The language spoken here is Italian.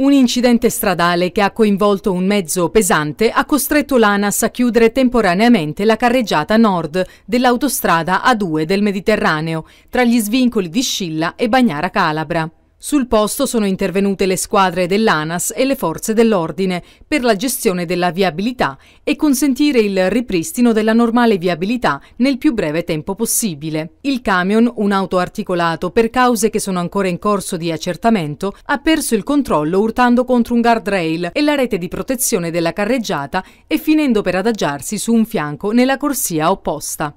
Un incidente stradale che ha coinvolto un mezzo pesante ha costretto l'ANAS a chiudere temporaneamente la carreggiata nord dell'autostrada A2 del Mediterraneo, tra gli svincoli di Scilla e Bagnara Calabra. Sul posto sono intervenute le squadre dell'ANAS e le forze dell'ordine per la gestione della viabilità e consentire il ripristino della normale viabilità nel più breve tempo possibile. Il camion, un auto articolato per cause che sono ancora in corso di accertamento, ha perso il controllo urtando contro un guardrail e la rete di protezione della carreggiata e finendo per adagiarsi su un fianco nella corsia opposta.